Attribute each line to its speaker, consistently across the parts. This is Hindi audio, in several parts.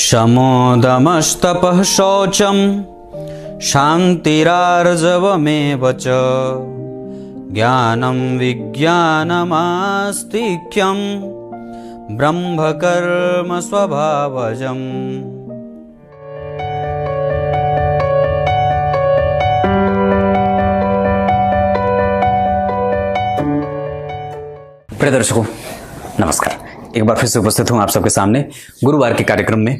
Speaker 1: शमोदमस्तपः शौचं शान्तिरार्जवमेव च विज्ञानमास्तिक्यम ब्रह्मकर्म स्वभावज प्रिय दर्शकों नमस्कार एक बार फिर से उपस्थित हूँ आप सबके सामने गुरुवार के कार्यक्रम में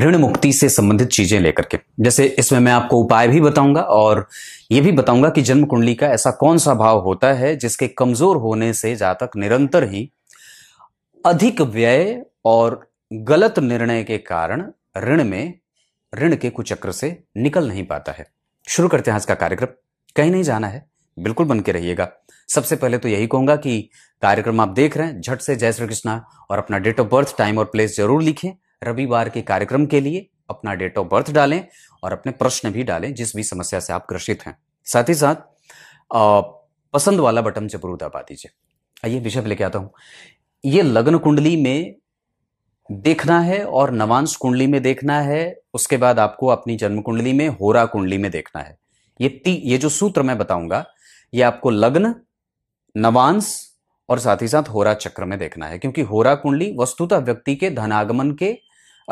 Speaker 1: ऋण मुक्ति से संबंधित चीजें लेकर के जैसे इसमें मैं आपको उपाय भी बताऊंगा और ये भी बताऊंगा कि जन्म कुंडली का ऐसा कौन सा भाव होता है जिसके कमजोर होने से जातक निरंतर ही अधिक व्यय और गलत निर्णय के कारण ऋण में ऋण के कुचक्र से निकल नहीं पाता है शुरू करते हैं आज का कार्यक्रम कहीं नहीं जाना है बिल्कुल बन के रहिएगा सबसे पहले तो यही कहूंगा कि कार्यक्रम आप देख रहे हैं झट से जय श्री कृष्णा और अपना डेट ऑफ बर्थ टाइम और प्लेस जरूर लिखें रविवार के कार्यक्रम के लिए अपना डेट ऑफ बर्थ डालें और अपने प्रश्न भी डालें जिस भी समस्या से आप ग्रसित हैं साथ ही साथ पसंद वाला बटन जरूर दबा दीजिए आइए विषय लेके आता हूं ये लग्न कुंडली में देखना है और नवांश कुंडली में देखना है उसके बाद आपको अपनी जन्म कुंडली में होरा कुंडली में देखना है ये ती ये जो सूत्र मैं बताऊंगा ये आपको लग्न नवांश और साथ ही साथ होरा चक्र में देखना है क्योंकि होरा कुंडली वस्तुतः व्यक्ति के धनागमन के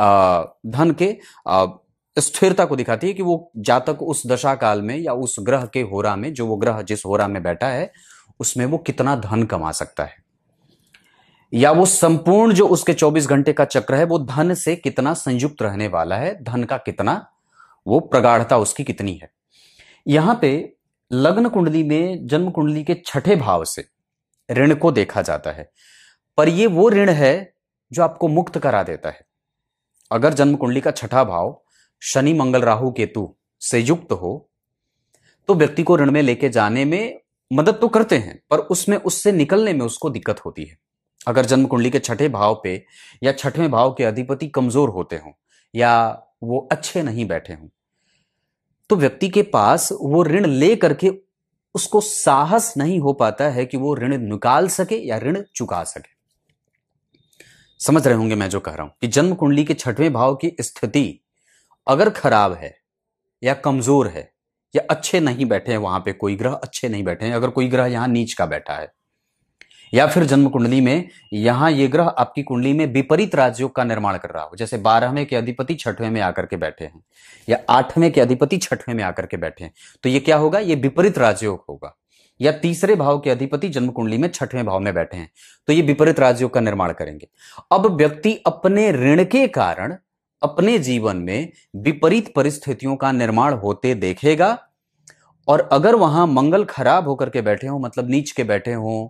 Speaker 1: धन के स्थिरता को दिखाती है कि वो जातक उस दशा काल में या उस ग्रह के होरा में जो वो ग्रह जिस होरा में बैठा है उसमें वो कितना धन कमा सकता है या वो संपूर्ण जो उसके 24 घंटे का चक्र है वो धन से कितना संयुक्त रहने वाला है धन का कितना वो प्रगाढ़ता उसकी कितनी है यहां पे लग्न कुंडली में जन्म कुंडली के छठे भाव से ऋण को देखा जाता है पर ये वो ऋण है जो आपको मुक्त करा देता है अगर जन्म कुंडली का छठा भाव शनि मंगल राहु केतु से युक्त हो तो व्यक्ति को ऋण में लेके जाने में मदद तो करते हैं पर उसमें उससे निकलने में उसको दिक्कत होती है अगर जन्म कुंडली के छठे भाव पे या छठवें भाव के अधिपति कमजोर होते हों या वो अच्छे नहीं बैठे हों तो व्यक्ति के पास वो ऋण ले करके उसको साहस नहीं हो पाता है कि वो ऋण निकाल सके या ऋण चुका सके समझ रहे होंगे मैं जो कह रहा हूं कि जन्म कुंडली के छठवें भाव की स्थिति अगर खराब है या कमजोर है या अच्छे नहीं बैठे हैं वहां पे कोई ग्रह अच्छे नहीं बैठे हैं अगर कोई ग्रह यहां नीच का बैठा है या फिर जन्म कुंडली में यहां ये ग्रह आपकी कुंडली में विपरीत राजयोग का निर्माण कर रहा हो जैसे बारहवें के अधिपति छठवें में आकर के बैठे हैं या आठवें के अधिपति छठवें में आकर के बैठे हैं तो ये क्या होगा ये विपरीत राजयोग होगा या तीसरे भाव के अधिपति जन्म कुंडली में छठवें भाव में बैठे हैं तो ये विपरीत राजयोग का निर्माण करेंगे अब व्यक्ति अपने ऋण के कारण अपने जीवन में विपरीत परिस्थितियों का निर्माण होते देखेगा और अगर वहां मंगल खराब होकर के बैठे हों मतलब नीच के बैठे हों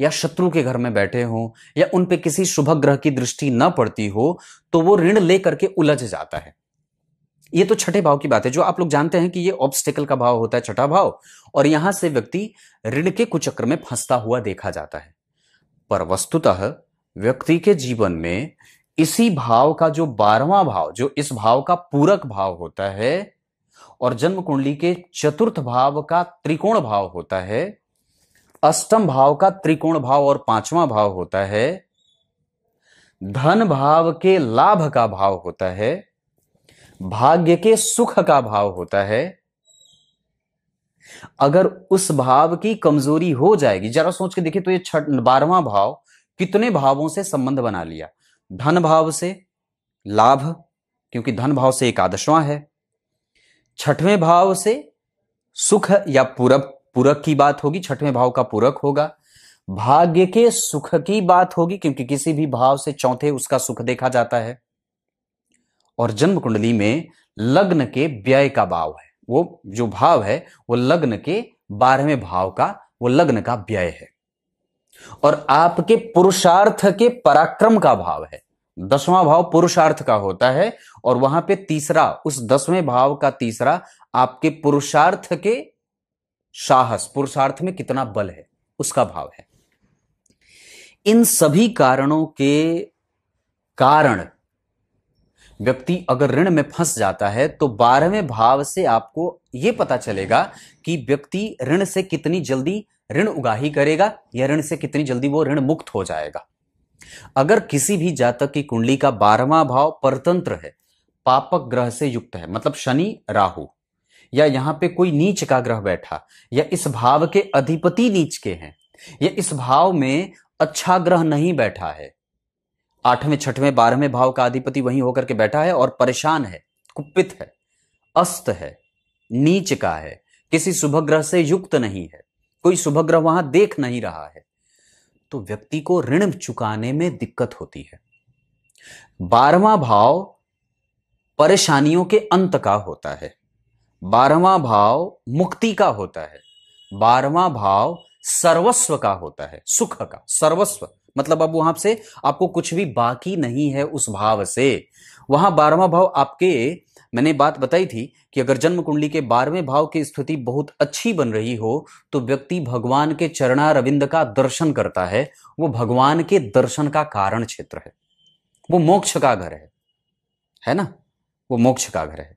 Speaker 1: या शत्रु के घर में बैठे हों या उन पे किसी शुभ ग्रह की दृष्टि न पड़ती हो तो वो ऋण लेकर के उलझ जाता है ये तो छठे भाव की बात है जो आप लोग जानते हैं कि ये ऑब्स्टिकल का भाव होता है छठा भाव और यहां से व्यक्ति ऋण के कुचक्र में फंसता हुआ देखा जाता है पर वस्तुतः व्यक्ति के जीवन में इसी भाव का जो बारवा भाव जो इस भाव का पूरक भाव होता है और जन्म कुंडली के चतुर्थ भाव का त्रिकोण भाव होता है अष्टम भाव का त्रिकोण भाव और पांचवा भाव होता है धन भाव के लाभ का भाव होता है भाग्य के सुख का भाव होता है अगर उस भाव की कमजोरी हो जाएगी जरा सोच के देखिए तो ये छठ बारहवां भाव कितने भावों से संबंध बना लिया धन भाव से लाभ क्योंकि धन भाव से एकादशवां है छठवें भाव से सुख या पूरक पूरक की बात होगी छठवें भाव का पूरक होगा भाग्य के सुख की बात होगी क्योंकि किसी भी भाव से चौथे उसका सुख देखा जाता है और जन्म कुंडली में लग्न के व्यय का भाव है वो जो भाव है वो लग्न के बारहवें भाव का वो लग्न का व्यय है और आपके पुरुषार्थ के पराक्रम का भाव है दसवां भाव पुरुषार्थ का होता है और वहां पे तीसरा उस दसवें भाव का तीसरा आपके पुरुषार्थ के साहस पुरुषार्थ में कितना बल है उसका भाव है इन सभी कारणों के कारण व्यक्ति अगर ऋण में फंस जाता है तो बारहवें भाव से आपको ये पता चलेगा कि व्यक्ति ऋण से कितनी जल्दी ऋण उगाही करेगा या ऋण से कितनी जल्दी वो ऋण मुक्त हो जाएगा अगर किसी भी जातक की कुंडली का बारहवा भाव परतंत्र है पापक ग्रह से युक्त है मतलब शनि राहु या यहां पे कोई नीच का ग्रह बैठा या इस भाव के अधिपति नीच के हैं या इस भाव में अच्छा ग्रह नहीं बैठा है आठवें छठवें बारहवें भाव का अधिपति वहीं होकर के बैठा है और परेशान है कुपित है अस्त है नीच का है किसी शुभ ग्रह से युक्त नहीं है कोई शुभ ग्रह वहां देख नहीं रहा है तो व्यक्ति को ऋण चुकाने में दिक्कत होती है बारहवा भाव परेशानियों के अंत का होता है बारहवा भाव मुक्ति का होता है बारहवा भाव सर्वस्व का होता है सुख का सर्वस्व मतलब अब वहां से आपको कुछ भी बाकी नहीं है उस भाव से वहां बारहवा भाव आपके मैंने बात बताई थी कि अगर जन्म कुंडली के बारहवें भाव की स्थिति बहुत अच्छी बन रही हो तो व्यक्ति भगवान के चरणारविंद का दर्शन करता है वो भगवान के दर्शन का कारण क्षेत्र है वो मोक्ष का घर है है ना वो मोक्ष का घर है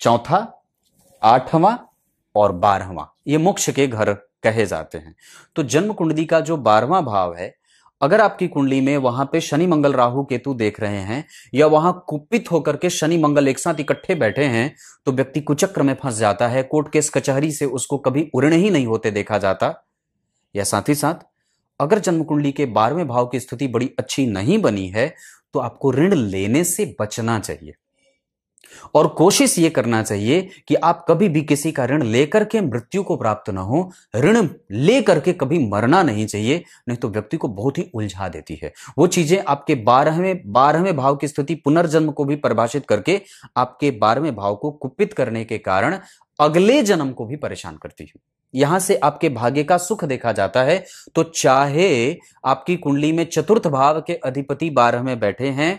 Speaker 1: चौथा आठवां और बारहवां ये मोक्ष के घर कहे जाते हैं तो जन्म कुंडली का जो बारहवां भाव है अगर आपकी कुंडली में वहां पे शनि मंगल राहु केतु देख रहे हैं या वहां कुपित होकर के शनि मंगल एक साथ इकट्ठे बैठे हैं तो व्यक्ति कुचक्र में फंस जाता है कोर्ट केस कचहरी से उसको कभी उड़ने ही नहीं होते देखा जाता या साथ ही साथ अगर जन्म कुंडली के बारहवें भाव की स्थिति बड़ी अच्छी नहीं बनी है तो आपको ऋण लेने से बचना चाहिए और कोशिश ये करना चाहिए कि आप कभी भी किसी का ऋण लेकर के मृत्यु को प्राप्त ना हो ऋण लेकर के कभी मरना नहीं चाहिए नहीं तो व्यक्ति को बहुत ही उलझा देती है वो चीजें आपके बारहवें बारहवें भाव की स्थिति पुनर्जन्म को भी परिभाषित करके आपके बारहवें भाव को कुपित करने के कारण अगले जन्म को भी परेशान करती है यहां से आपके भाग्य का सुख देखा जाता है तो चाहे आपकी कुंडली में चतुर्थ भाव के अधिपति बारह में बैठे हैं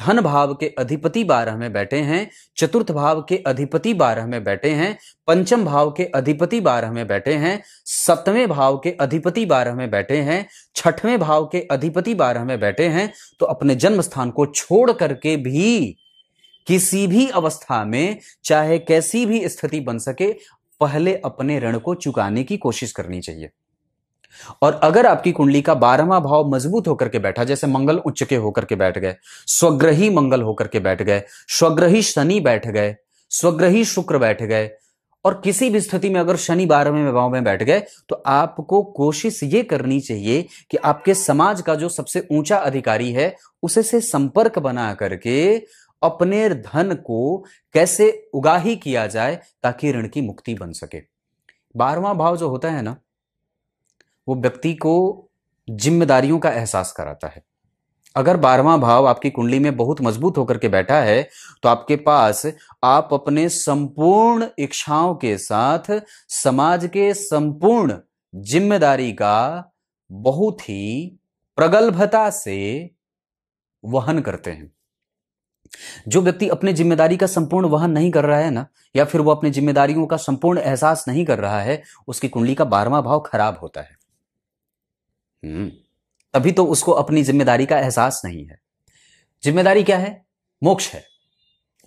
Speaker 1: धन भाव के अधिपति बारह में बैठे हैं चतुर्थ भाव के अधिपति बारह में बैठे हैं पंचम भाव के अधिपति बारह में बैठे हैं सप्तमें भाव के अधिपति बारह में बैठे हैं छठवें भाव के अधिपति बारह में बैठे हैं तो अपने जन्म स्थान को छोड़ करके भी किसी भी अवस्था में चाहे कैसी भी स्थिति बन सके पहले अपने ऋण को चुकाने की कोशिश करनी चाहिए और अगर आपकी कुंडली का बारहवा भाव मजबूत होकर के बैठा जैसे मंगल उच्च के होकर के बैठ गए स्वग्रही मंगल होकर के बैठ गए स्वग्रही शनि बैठ गए स्वग्रही शुक्र बैठ गए और किसी भी स्थिति में अगर शनि बारहवें भाव में बैठ गए तो आपको कोशिश ये करनी चाहिए कि आपके समाज का जो सबसे ऊंचा अधिकारी है उसे से संपर्क बना करके अपने धन को कैसे उगाही किया जाए ताकि ऋण की मुक्ति बन सके बारहवा भाव जो होता है ना वो व्यक्ति को जिम्मेदारियों का एहसास कराता है अगर बारवा भाव आपकी कुंडली में बहुत मजबूत होकर के बैठा है तो आपके पास आप अपने संपूर्ण इच्छाओं के साथ समाज के संपूर्ण जिम्मेदारी का बहुत ही प्रगल्भता से वहन करते हैं जो व्यक्ति अपने जिम्मेदारी का संपूर्ण वहन नहीं कर रहा है ना या फिर वो अपने जिम्मेदारियों का संपूर्ण एहसास नहीं कर रहा है उसकी कुंडली का बारहवा भाव खराब होता है हम्म। तभी तो उसको अपनी जिम्मेदारी का एहसास नहीं है जिम्मेदारी क्या है मोक्ष है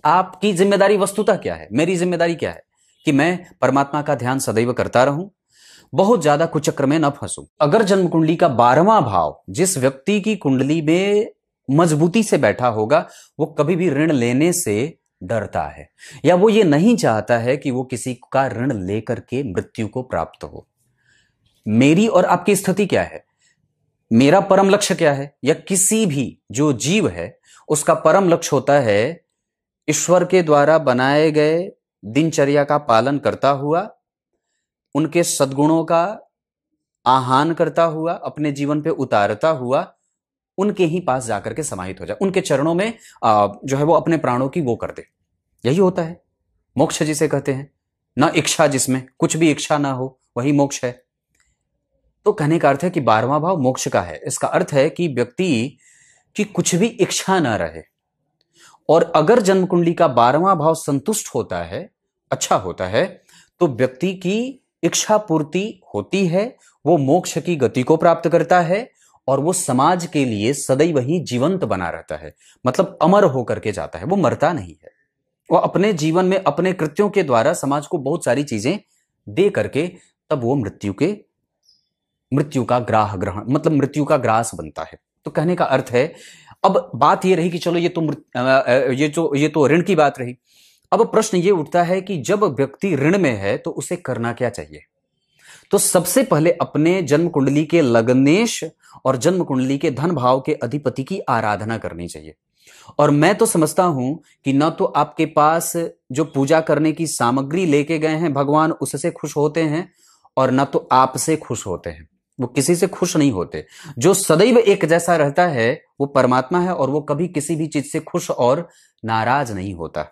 Speaker 1: आपकी जिम्मेदारी वस्तुतः क्या है मेरी जिम्मेदारी क्या है कि मैं परमात्मा का ध्यान सदैव करता रहूं बहुत ज्यादा कुचक्र में न फंसू अगर जन्म कुंडली का बारहवा भाव जिस व्यक्ति की कुंडली में मजबूती से बैठा होगा वो कभी भी ऋण लेने से डरता है या वो ये नहीं चाहता है कि वो किसी का ऋण लेकर के मृत्यु को प्राप्त हो मेरी और आपकी स्थिति क्या है मेरा परम लक्ष्य क्या है या किसी भी जो जीव है उसका परम लक्ष्य होता है ईश्वर के द्वारा बनाए गए दिनचर्या का पालन करता हुआ उनके सद्गुणों का आहान करता हुआ अपने जीवन पे उतारता हुआ उनके ही पास जाकर के समाहित हो जाए उनके चरणों में जो है वो अपने प्राणों की वो कर दे यही होता है मोक्ष जिसे कहते हैं ना इच्छा जिसमें कुछ भी इच्छा ना हो वही मोक्ष है तो कहने का अर्थ है कि बारहवा भाव मोक्ष का है इसका अर्थ है कि व्यक्ति की कुछ भी इच्छा ना रहे और अगर जन्म कुंडली का बारहवा भाव संतुष्ट होता है अच्छा होता है तो व्यक्ति की इच्छा पूर्ति होती है वो मोक्ष की गति को प्राप्त करता है और वो समाज के लिए सदैव ही जीवंत बना रहता है मतलब अमर होकर के जाता है वो मरता नहीं है वो अपने जीवन में अपने कृत्यों के द्वारा समाज को बहुत सारी चीजें दे करके तब वो मृत्यु के मृत्यु का ग्राह ग्रहण मतलब मृत्यु का ग्रास बनता है तो कहने का अर्थ है अब बात ये रही कि चलो ये तो ये जो तो, ये तो ऋण की बात रही अब प्रश्न ये उठता है कि जब व्यक्ति ऋण में है तो उसे करना क्या चाहिए तो सबसे पहले अपने जन्म कुंडली के लग्नेश और जन्म कुंडली के धन भाव के अधिपति की आराधना करनी चाहिए और मैं तो समझता हूं कि ना तो आपके पास जो पूजा करने की सामग्री लेके गए हैं भगवान उससे खुश होते हैं और ना तो आपसे खुश होते हैं वो किसी से खुश नहीं होते जो सदैव एक जैसा रहता है वो परमात्मा है और वो कभी किसी भी चीज से खुश और नाराज नहीं होता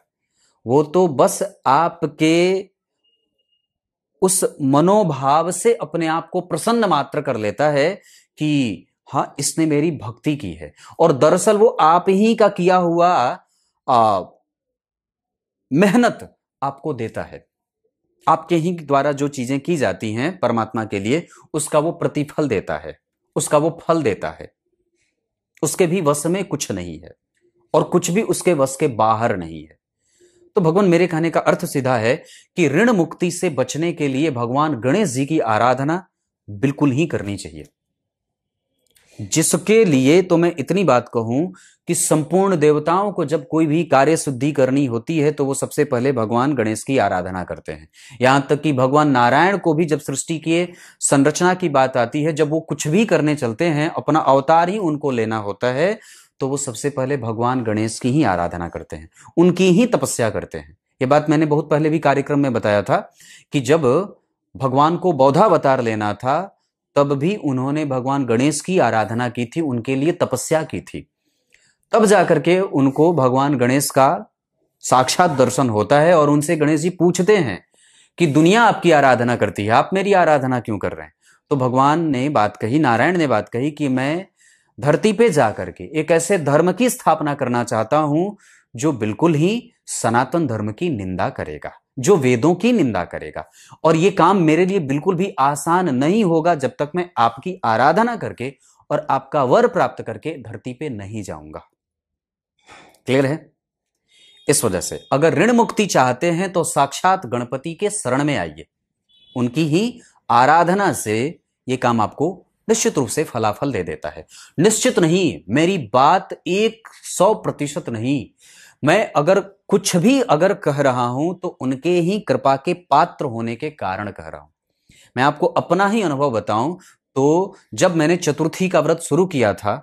Speaker 1: वो तो बस आपके उस मनोभाव से अपने आप को प्रसन्न मात्र कर लेता है कि हाँ इसने मेरी भक्ति की है और दरअसल वो आप ही का किया हुआ आ, मेहनत आपको देता है आपके ही द्वारा जो चीजें की जाती हैं परमात्मा के लिए उसका वो प्रतिफल देता है उसका वो फल देता है उसके भी वश में कुछ नहीं है और कुछ भी उसके वश के बाहर नहीं है तो भगवान मेरे कहने का अर्थ सीधा है कि ऋण मुक्ति से बचने के लिए भगवान गणेश जी की आराधना बिल्कुल ही करनी चाहिए जिसके लिए तो मैं इतनी बात कहूं कि संपूर्ण देवताओं को जब कोई भी कार्य शुद्धि करनी होती है तो वो सबसे पहले भगवान गणेश की आराधना करते हैं यहां तक कि भगवान नारायण को भी जब सृष्टि की संरचना की बात आती है जब वो कुछ भी करने चलते हैं अपना अवतार ही उनको लेना होता है तो वो सबसे पहले भगवान गणेश की ही आराधना करते हैं उनकी ही तपस्या करते हैं ये बात मैंने बहुत पहले भी कार्यक्रम में बताया था कि जब भगवान को बौधावतार लेना था तब भी उन्होंने भगवान गणेश की आराधना की थी उनके लिए तपस्या की थी तब जाकर के उनको भगवान गणेश का साक्षात दर्शन होता है और उनसे गणेश जी पूछते हैं कि दुनिया आपकी आराधना करती है आप मेरी आराधना क्यों कर रहे हैं तो भगवान ने बात कही नारायण ने बात कही कि मैं धरती पे जा करके एक ऐसे धर्म की स्थापना करना चाहता हूं जो बिल्कुल ही सनातन धर्म की निंदा करेगा जो वेदों की निंदा करेगा और ये काम मेरे लिए बिल्कुल भी आसान नहीं होगा जब तक मैं आपकी आराधना करके और आपका वर प्राप्त करके धरती पे नहीं जाऊंगा क्लियर है इस वजह से अगर ऋण मुक्ति चाहते हैं तो साक्षात गणपति के शरण में आइए उनकी ही आराधना से ये काम आपको निश्चित रूप से फलाफल दे देता है निश्चित नहीं मेरी बात एक सौ प्रतिशत नहीं मैं अगर कुछ भी अगर कह रहा हूं तो उनके ही कृपा के पात्र होने के कारण कह रहा हूं मैं आपको अपना ही अनुभव बताऊं तो जब मैंने चतुर्थी का व्रत शुरू किया था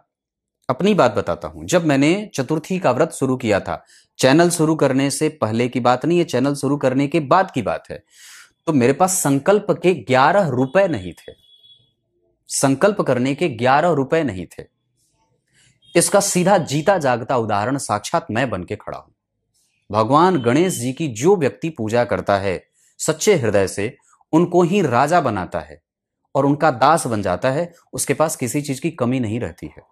Speaker 1: अपनी बात बताता हूं जब मैंने चतुर्थी का व्रत शुरू किया था चैनल शुरू करने से पहले की बात नहीं है चैनल शुरू करने के बाद की बात है तो मेरे पास संकल्प के ग्यारह रुपए नहीं थे संकल्प करने के ग्यारह रुपए नहीं थे इसका सीधा जीता जागता उदाहरण साक्षात मैं बन के खड़ा हूं भगवान गणेश जी की जो व्यक्ति पूजा करता है सच्चे हृदय से उनको ही राजा बनाता है और उनका दास बन जाता है उसके पास किसी चीज की कमी नहीं रहती है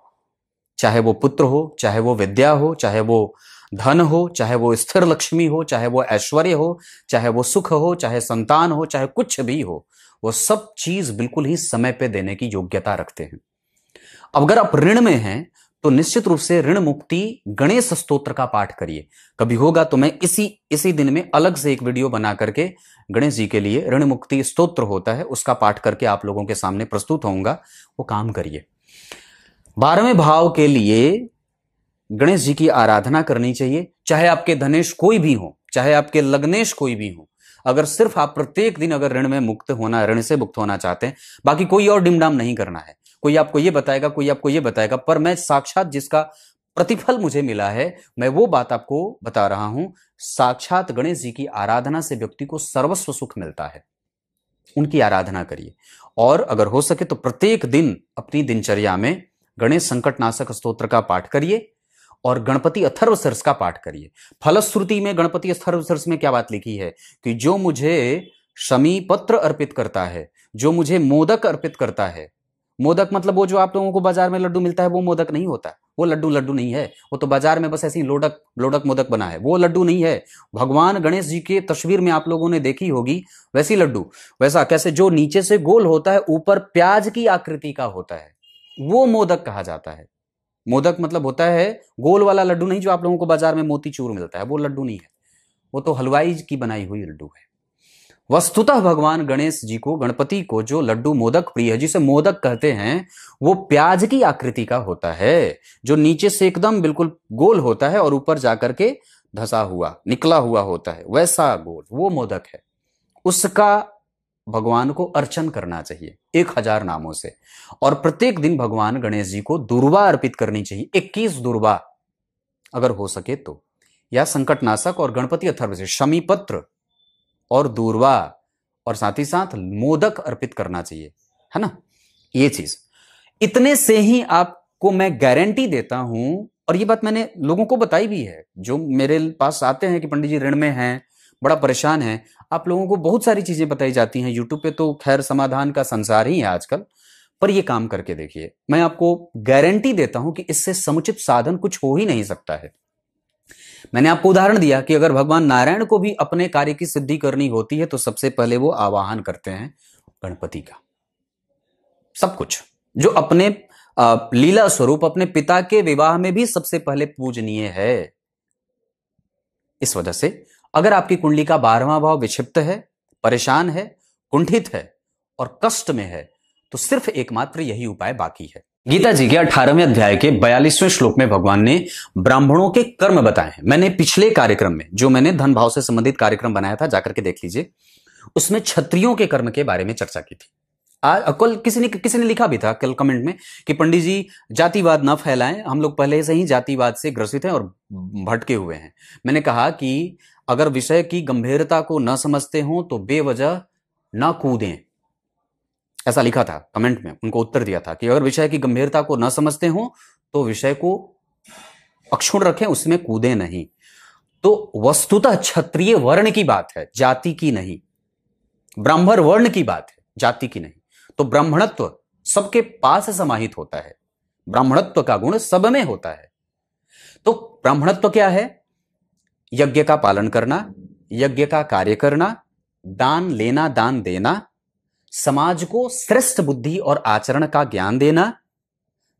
Speaker 1: चाहे वो पुत्र हो चाहे वो विद्या हो चाहे वो धन हो चाहे वो स्थिर लक्ष्मी हो चाहे वो ऐश्वर्य हो चाहे वो सुख हो चाहे संतान हो चाहे कुछ भी हो वो सब चीज बिल्कुल ही समय पे देने की योग्यता रखते हैं अब अगर आप ऋण में हैं तो निश्चित रूप से ऋण मुक्ति गणेश स्त्रोत्र का पाठ करिए कभी होगा तो मैं इसी इसी दिन में अलग से एक वीडियो बना करके गणेश जी के लिए ऋण मुक्ति स्त्रोत्र होता है उसका पाठ करके आप लोगों के सामने प्रस्तुत होऊंगा वो काम करिए बारहवें भाव के लिए गणेश जी की आराधना करनी चाहिए चाहे आपके धनेश कोई भी हो चाहे आपके लग्नेश कोई भी हो अगर सिर्फ आप प्रत्येक दिन अगर ऋण में मुक्त होना ऋण से मुक्त होना चाहते हैं बाकी कोई और डिमडाम नहीं करना है कोई आपको ये बताएगा कोई आपको ये बताएगा पर मैं साक्षात जिसका प्रतिफल मुझे मिला है मैं वो बात आपको बता रहा हूं साक्षात गणेश जी की आराधना से व्यक्ति को सर्वस्व सुख मिलता है उनकी आराधना करिए और अगर हो सके तो प्रत्येक दिन अपनी दिनचर्या में गणेश संकट नाशक स्त्रोत्र का पाठ करिए और गणपति अथर्व सरस का पाठ करिए फलश्रुति में गणपति अथर्व सरस में क्या बात लिखी है कि जो मुझे शमी पत्र अर्पित करता है जो मुझे मोदक अर्पित करता है मोदक मतलब वो जो आप लोगों को बाजार में लड्डू मिलता है वो मोदक नहीं होता वो लड्डू लड्डू नहीं है वो तो बाजार में बस ऐसी लोडक लोडक मोदक बना है वो लड्डू नहीं है भगवान गणेश जी के तस्वीर में आप लोगों ने देखी होगी वैसी लड्डू वैसा कैसे जो नीचे से गोल होता है ऊपर प्याज की आकृति का होता है वो मोदक कहा जाता है मोदक मतलब होता है गोल वाला लड्डू नहीं जो आप लोगों को बाजार में चूर मिलता है वो लड्डू नहीं है वो तो हलवाई की बनाई हुई लड्डू है वस्तुतः भगवान गणेश जी को गणपति को जो लड्डू मोदक प्रिय है जिसे मोदक कहते हैं वो प्याज की आकृति का होता है जो नीचे से एकदम बिल्कुल गोल होता है और ऊपर जाकर के धसा हुआ निकला हुआ होता है वैसा गोल वो मोदक है उसका भगवान को अर्चन करना चाहिए एक हजार नामों से और प्रत्येक दिन भगवान गणेश जी को दुर्वा अर्पित करनी चाहिए इक्कीस दुर्वा अगर हो सके तो या संकटनाशक और गणपति अथर्व से शमी पत्र और दूरवा और साथ ही साथ मोदक अर्पित करना चाहिए है ना ये चीज इतने से ही आपको मैं गारंटी देता हूं और ये बात मैंने लोगों को बताई भी है जो मेरे पास आते हैं कि पंडित जी ऋण में हैं बड़ा परेशान है आप लोगों को बहुत सारी चीजें बताई जाती हैं यूट्यूब पे तो खैर समाधान का संसार ही है आजकल पर यह काम करके देखिए मैं आपको गारंटी देता हूं कि इससे समुचित साधन कुछ हो ही नहीं सकता है मैंने आपको उदाहरण दिया कि अगर भगवान नारायण को भी अपने कार्य की सिद्धि करनी होती है तो सबसे पहले वो आवाहन करते हैं गणपति का सब कुछ जो अपने लीला स्वरूप अपने पिता के विवाह में भी सबसे पहले पूजनीय है इस वजह से अगर आपकी कुंडली का बारहवा भाव विक्षिप्त है परेशान है कुंठित है और कष्ट में है तो सिर्फ एकमात्र यही उपाय बाकी है गीता जी के अठारहवें अध्याय के बयालीसवें श्लोक में भगवान ने ब्राह्मणों के कर्म बताए हैं मैंने पिछले कार्यक्रम में जो मैंने धन भाव से संबंधित कार्यक्रम बनाया था जाकर के देख लीजिए उसमें क्षत्रियों के कर्म के बारे में चर्चा की थी आज कल किसी ने किसी ने लिखा भी था कल कमेंट में कि पंडित जी जातिवाद न फैलाएं हम लोग पहले से ही जातिवाद से ग्रसित हैं और भटके हुए हैं मैंने कहा कि अगर विषय की गंभीरता को न समझते हों तो बेवजह ना कूदें ऐसा लिखा था कमेंट में उनको उत्तर दिया था कि अगर विषय की गंभीरता को न समझते हो तो विषय को अक्षुण रखें उसमें कूदे नहीं तो वस्तुतः क्षत्रिय वर्ण की बात है जाति की नहीं ब्राह्मण वर्ण की बात है जाति की नहीं तो ब्राह्मणत्व सबके पास समाहित होता है ब्राह्मणत्व का गुण सब में होता है तो ब्राह्मणत्व क्या है यज्ञ का पालन करना यज्ञ का कार्य करना दान लेना दान देना समाज को श्रेष्ठ बुद्धि और आचरण का ज्ञान देना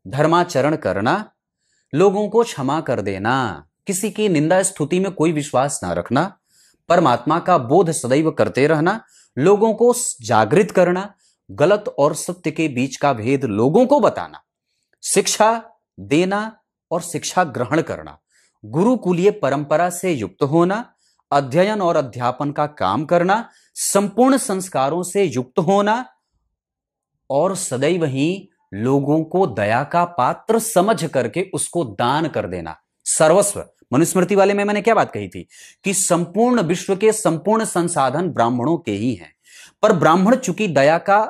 Speaker 1: धर्माचरण करना लोगों को क्षमा कर देना किसी की निंदा स्तुति में कोई विश्वास न रखना परमात्मा का बोध सदैव करते रहना लोगों को जागृत करना गलत और सत्य के बीच का भेद लोगों को बताना शिक्षा देना और शिक्षा ग्रहण करना गुरुकुलीय परंपरा से युक्त होना अध्ययन और अध्यापन का काम करना संपूर्ण संस्कारों से युक्त होना और सदैव ही लोगों को दया का पात्र समझ करके उसको दान कर देना सर्वस्व मनुस्मृति वाले में मैंने क्या बात कही थी कि संपूर्ण विश्व के संपूर्ण संसाधन ब्राह्मणों के ही हैं पर ब्राह्मण चूंकि दया का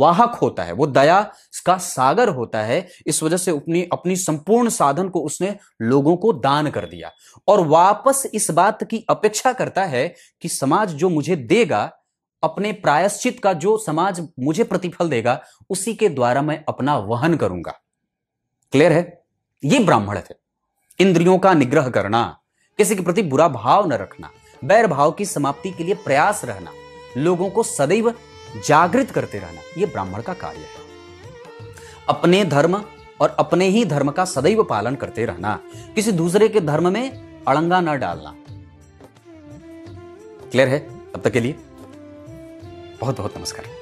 Speaker 1: वाहक होता है वो दया का सागर होता है इस वजह से अपनी अपनी संपूर्ण साधन को उसने लोगों को दान कर दिया और वापस इस बात की अपेक्षा करता है कि समाज जो मुझे देगा अपने प्रायश्चित का जो समाज मुझे प्रतिफल देगा उसी के द्वारा मैं अपना वहन करूंगा क्लियर है ये ब्राह्मण थे इंद्रियों का निग्रह करना किसी के प्रति बुरा भाव न रखना बैर भाव की समाप्ति के लिए प्रयास रहना लोगों को सदैव जागृत करते रहना यह ब्राह्मण का कार्य है अपने धर्म और अपने ही धर्म का सदैव पालन करते रहना किसी दूसरे के धर्म में अड़ंगा न डालना क्लियर है अब तक के लिए बहुत बहुत नमस्कार